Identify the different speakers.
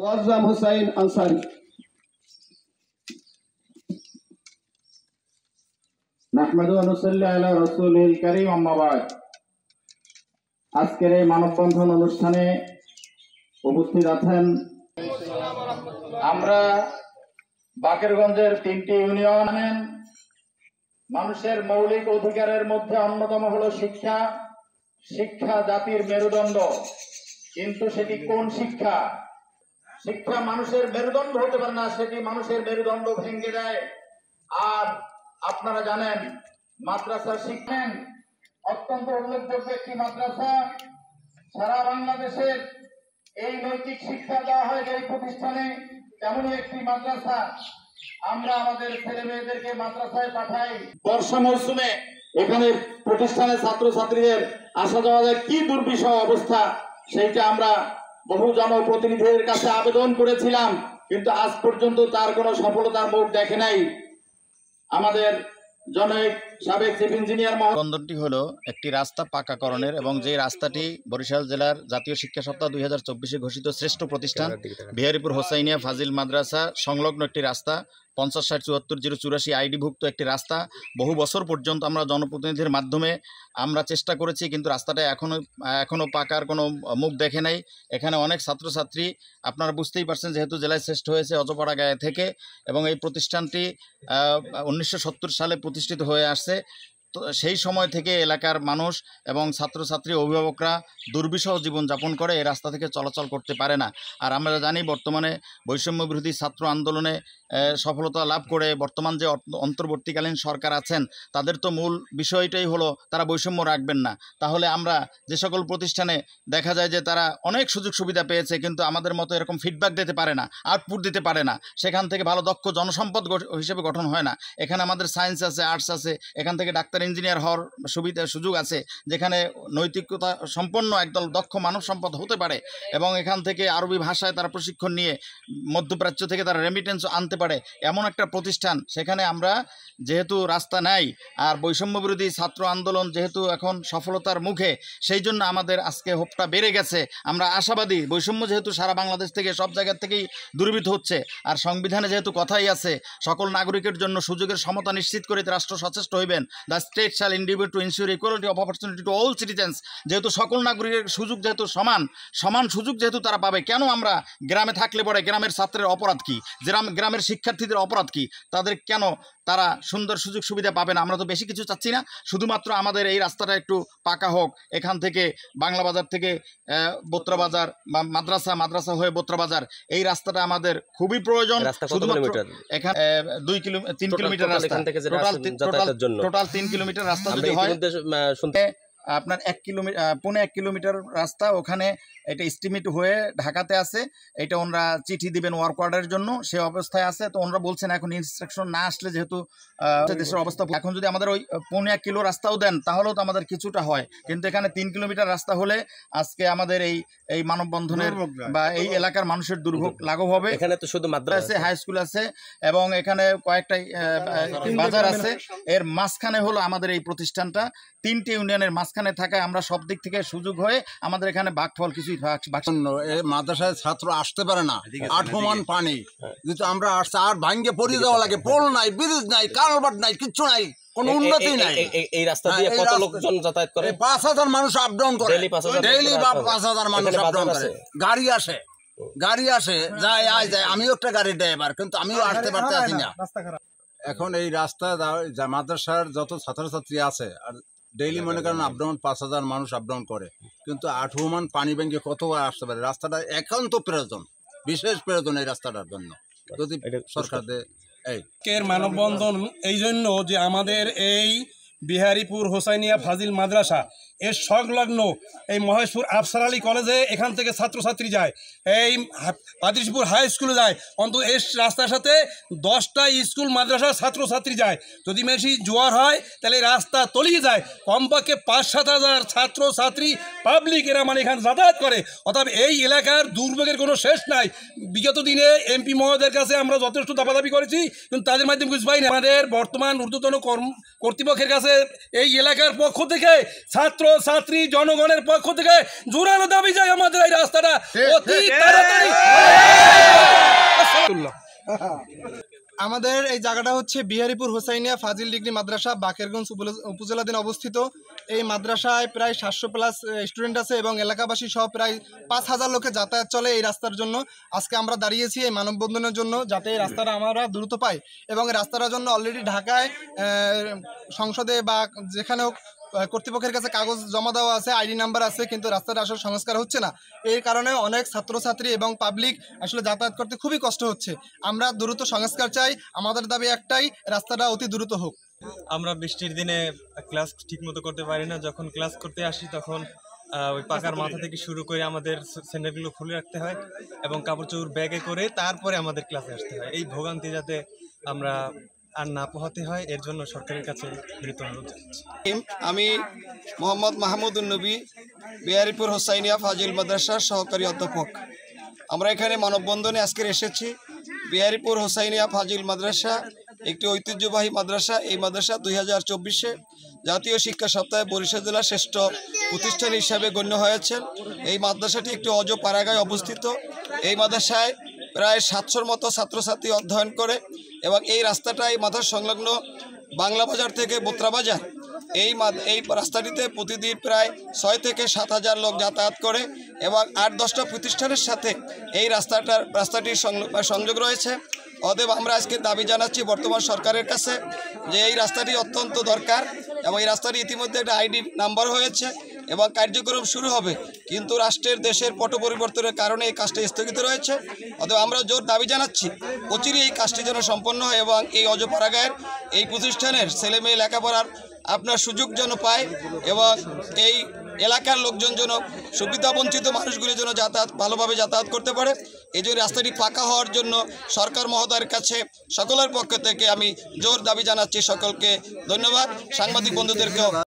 Speaker 1: মোয়াজ্জাম হুসাইন আনসারি নাহমাদু অনুসল্লি আলা রাসূলিল কারীম আম্মা বাদ আজকের এই মানববন্ধন অনুষ্ঠানে উপস্থিত আছেন আমরা বাকেরগঞ্জের তিনটি ইউনিয়ন মানুষের মৌলিক অধিকারের মধ্যে অন্যতম হলো শিক্ষা শিক্ষা জাতির মেরুদণ্ড কিন্তু সেটি কোন শিক্ষা শিক্ষা মানুষের মেরুদণ্ড হতে পারে না সেটি মানুষের মেরুদণ্ড ভেঙে দেয় আর আপনারা জানেন মাদ্রাসা শিখলেন অত্যন্ত উল্লেখযোগ্য একটি মাদ্রাসা সারা বাংলাদেশের এই নৈতিক শিক্ষা দেওয়া হয় এই প্রতিষ্ঠানে তেমনই একটি মাদ্রাসা আমরা আমাদের ছেলে মেয়েদেরকে মাদ্রাসায় পাঠাই বর্ষা মৌসুমে এখানে প্রতিষ্ঠানের ছাত্রছাত্রীদের আসা যাওয়া যায় কি দুর্বিষহ অবস্থা সেইটা আমরা বহু জনপ্রতিনিধিদের কাছে আবেদন করেছিলাম কিন্তু আজ পর্যন্ত তার কোনো সফলতার মুখ দেখে নাই আমাদের জনক বন্দরটি হল একটি রাস্তা পাকাকরণের এবং যে রাস্তাটি বরিশাল জেলার জাতীয় শিক্ষা সপ্তাহ দুই হাজার ঘোষিত শ্রেষ্ঠ প্রতিষ্ঠান বিহারীপুর হোসাইনিয়া ফাজিল মাদ্রাসা সংলগ্ন একটি রাস্তা পঞ্চাশ ষাট চুয়াত্তর জিরো চুরাশি আইডিভুক্ত একটি রাস্তা বহু বছর পর্যন্ত আমরা জনপ্রতিনিধির মাধ্যমে আমরা চেষ্টা করেছি কিন্তু রাস্তাটা এখনও এখনও পাকার কোনো মুখ দেখে নাই এখানে অনেক ছাত্রছাত্রী আপনারা বুঝতেই পারছেন যেহেতু জেলায় শ্রেষ্ঠ হয়েছে অজপাড়া গায়ে থেকে এবং এই প্রতিষ্ঠানটি উনিশশো সালে প্রতিষ্ঠিত হয়ে আসছে it তো সেই সময় থেকে এলাকার মানুষ এবং ছাত্রছাত্রী অভিভাবকরা দুর্বিষহ জীবনযাপন করে এই রাস্তা থেকে চলাচল করতে পারে না আর আমরা জানি বর্তমানে বৈষম্য বিরোধী ছাত্র আন্দোলনে সফলতা লাভ করে বর্তমান যে অন্তর্বর্তীকালীন সরকার আছেন তাদের তো মূল বিষয়টাই হলো তারা বৈষম্য রাখবেন না তাহলে আমরা যে সকল প্রতিষ্ঠানে দেখা যায় যে তারা অনেক সুযোগ সুবিধা পেয়েছে কিন্তু আমাদের মতো এরকম ফিডব্যাক দিতে পারে না আউটপুট দিতে পারে না সেখান থেকে ভালো দক্ষ জনসম্পদ হিসেবে গঠন হয় না এখানে আমাদের সায়েন্স আছে আর্টস আছে এখান থেকে ডাক্তার তার ইঞ্জিনিয়ার হওয়ার সুবিধা সুযোগ আছে যেখানে নৈতিকতা সম্পন্ন একদল দক্ষ মানব সম্পদ হতে পারে এবং এখান থেকে আরবি ভাষায় তারা প্রশিক্ষণ নিয়ে মধ্যপ্রাচ্য থেকে তারা রেমিটেন্স আনতে পারে এমন একটা প্রতিষ্ঠান সেখানে আমরা যেহেতু রাস্তা নাই আর বৈষম্য বিরোধী ছাত্র আন্দোলন যেহেতু এখন সফলতার মুখে সেই জন্য আমাদের আজকে হোপটা বেড়ে গেছে আমরা আশাবাদী বৈষম্য যেহেতু সারা বাংলাদেশ থেকে সব জায়গা থেকেই দুর্বৃত হচ্ছে আর সংবিধানে যেহেতু কথাই আছে সকল নাগরিকের জন্য সুযোগের সমতা নিশ্চিত করে রাষ্ট্র সচেষ্ট হইবেন state shall endeavour to ensure equality of opportunity to all citizens যেহেতু সকল নাগরিকের সুযোগ যেহেতু সমান সমান সুযোগ যেহেতু তারা পাবে কেন আমরা গ্রামে থাকলে পরে গ্রামের ছাত্রের অপরাধ কী গ্রাম গ্রামের শিক্ষার্থীদের অপরাধ কী তাদের কেন তারা সুন্দর সুযোগ সুবিধা পাবে না আমরা তো বেশি কিছু চাচ্ছি না শুধুমাত্র আমাদের এই রাস্তাটা একটু পাকা হোক এখান থেকে বাংলা বাজার থেকে বোত্রাবাজার বা মাদ্রাসা মাদ্রাসা হয়ে বোত্রাবাজার এই রাস্তাটা আমাদের খুবই প্রয়োজন শুধুমাত্র এখানে দুই কিলোমিটার তিন কিলোমিটার রাস্তা টোটাল তিন কিলোমিটার কিলোমিটার রাস্তা যদি হয় শুনতে আপনার এক কিলোমিটার পৌনে এক কিলোমিটার রাস্তা ওখানে এটা এস্টিমেট হয়ে ঢাকাতে আছে এটা ওনারা চিঠি দিবেন ওয়ার্ক অর্ডারের জন্য সে অবস্থায় আছে তো ওনারা বলছেন এখন ইনস্ট্রাকশন না আসলে যেহেতু দেশের হ্যাঁ, অবস্থা এখন যদি আমাদের ওই পৌনে এক কিলো রাস্তাও দেন তাহলেও তো আমাদের কিছুটা হয় কিন্তু এখানে তিন কিলোমিটার রাস্তা হলে আজকে আমাদের এই এই মানববন্ধনের বা এই এলাকার মানুষের দুর্ভোগ লাঘব হবে এখানে তো শুধু মাদ্রাসা আছে হাই স্কুল আছে এবং এখানে কয়েকটা বাজার আছে এর মাঝখানে হলো আমাদের এই প্রতিষ্ঠানটা তিনটি ইউনিয়নের মাঝখানে মাঝখানে থাকায় আমরা সব দিক থেকে সুযোগ হয়ে আমাদের এখানে বাঘফল কিছুই মাদ্রাসায় ছাত্র আসতে পারে না আঠমান পানি হ্যাঁ। যেহেতু আমরা আসছে আর ভাঙ্গে পড়ে যাওয়া লাগে পোল নাই ব্রিজ নাই কালবাট নাই কিচ্ছু নাই হ্যাঁ, গাড়ি আসে গাড়ি আসে আয় আমিও একটা গাড়ি কিন্তু আমিও হ্যাঁ, আসতে পারতে না এখন এই রাস্তা মাদ্রাসার যত ছাত্রছাত্রী আছে আর ডেইলি মনে করেন আপডাউন পাঁচ হাজার মানুষ আপডাউন করে কিন্তু আঠেরো মান পানি ব্যাংকে কতবার আসতে পারে রাস্তাটা একান্ত প্রয়োজন বিশেষ প্রয়োজন এই রাস্তাটার জন্য যদি সরকার এই
Speaker 2: মানববন্ধন এই জন্য যে আমাদের এই বিহারীপুর হোসাইনিয়া ফাজিল মাদ্রাসা এর সংলগ্ন এই মহেশপুর আফসার আলী কলেজে এখান থেকে ছাত্রছাত্রী যায় এই পাতিশপুর হাই স্কুলে যায় অন্তত এই রাস্তার সাথে দশটা স্কুল মাদ্রাসার ছাত্রছাত্রী যায় যদি মেশি জোয়ার হয় তাহলে রাস্তা তলিয়ে যায় কমপক্ষে পাঁচ সাত হাজার ছাত্রছাত্রী পাবলিক এরা মানে এখানে যাতায়াত করে অর্থাৎ এই এলাকার দুর্ভোগের কোনো শেষ নাই বিগত দিনে এমপি মহোদয়ের কাছে আমরা যথেষ্ট দাবাদাবি করেছি কিন্তু তাদের মাধ্যমে কিছু পাইনি আমাদের বর্তমান ঊর্ধ্বতন কর্ম কর্তৃপক্ষের কাছে এই এলাকার পক্ষ থেকে ছাত্র ছাত্রী জনগণের পক্ষ থেকে জোরালো দাবি যায় আমাদের এই রাস্তাটা অতি তাড়াতাড়ি আমাদের এই জায়গাটা হচ্ছে বিহারিপুর হোসাইনিয়া ফাজিল ডিগ্রি মাদ্রাসা বাকেরগঞ্জ উপজেলাধীন অবস্থিত এই মাদ্রাসায় প্রায় সাতশো প্লাস স্টুডেন্ট আছে এবং এলাকাবাসী সহ প্রায় পাঁচ হাজার লোকে যাতায়াত চলে এই রাস্তার জন্য আজকে আমরা দাঁড়িয়েছি এই মানববন্ধনের জন্য যাতে এই রাস্তাটা আমরা দ্রুত পাই এবং রাস্তাটার জন্য অলরেডি ঢাকায় সংসদে বা যেখানে হোক কর্তৃপক্ষের কাছে কাগজ জমা দেওয়া আছে আইডি নাম্বার আছে কিন্তু রাস্তার আসলে সংস্কার হচ্ছে না এর কারণে অনেক ছাত্রছাত্রী এবং পাবলিক আসলে যাতায়াত করতে খুবই কষ্ট হচ্ছে আমরা দ্রুত সংস্কার চাই আমাদের দাবি একটাই রাস্তাটা অতি দ্রুত হোক
Speaker 1: আমরা বৃষ্টির দিনে ক্লাস ঠিকমতো করতে পারি না যখন ক্লাস করতে আসি তখন
Speaker 2: ওই পাকার মাথা থেকে শুরু করে আমাদের স্যান্ডেলগুলো খুলে রাখতে হয় এবং কাপড় চোপড় ব্যাগে করে তারপরে আমাদের ক্লাসে আসতে হয় এই ভোগান্তি যাতে আমরা আর না পোহাতে হয় এর জন্য সরকারের কাছে আমি মোহাম্মদ মাহমুদুল নবী বিহারিপুর হোসাইনিয়া ফাজিল মাদ্রাসার সহকারী অধ্যাপক আমরা এখানে মানববন্ধনে আজকের এসেছি বিহারিপুর হোসাইনিয়া ফাজিল মাদ্রাসা একটি ঐতিহ্যবাহী মাদ্রাসা এই মাদ্রাসা দুই হাজার চব্বিশে জাতীয় শিক্ষা সপ্তাহে বরিশাল জেলার শ্রেষ্ঠ প্রতিষ্ঠান হিসাবে গণ্য হয়েছেন এই মাদ্রাসাটি একটি অজ পাড়াগায় অবস্থিত এই মাদ্রাসায় প্রায় সাতশোর মতো ছাত্রছাত্রী অধ্যয়ন করে এবং এই রাস্তাটাই মাথার সংলগ্ন বাংলা বাজার থেকে বোত্রা বাজার এই এই রাস্তাটিতে প্রতিদিন প্রায় ছয় থেকে সাত হাজার লোক যাতায়াত করে এবং আট দশটা প্রতিষ্ঠানের সাথে এই রাস্তাটার রাস্তাটির সংযোগ রয়েছে অদেব আমরা আজকে দাবি জানাচ্ছি বর্তমান সরকারের কাছে যে এই রাস্তাটি অত্যন্ত দরকার এবং এই রাস্তাটি ইতিমধ্যে একটা আইডি নাম্বার হয়েছে এবং কার্যক্রম শুরু হবে কিন্তু রাষ্ট্রের দেশের পট পরিবর্তনের কারণে এই কাজটা স্থগিত রয়েছে অতএব আমরা জোর দাবি জানাচ্ছি অচিরে এই কাজটি যেন সম্পন্ন হয় এবং এই অজপাড়াগায়ের এই প্রতিষ্ঠানের ছেলেমেয়ে লেখাপড়ার আপনার সুযোগ যেন পায় এবং এই এলাকার লোকজন যেন সুবিধাবঞ্চিত মানুষগুলি যেন যাতায়াত ভালোভাবে যাতায়াত করতে পারে এই জন্য রাস্তাটি পাকা হওয়ার জন্য সরকার মহোদয়ের কাছে সকলের পক্ষ থেকে আমি জোর দাবি জানাচ্ছি সকলকে ধন্যবাদ সাংবাদিক বন্ধুদেরকেও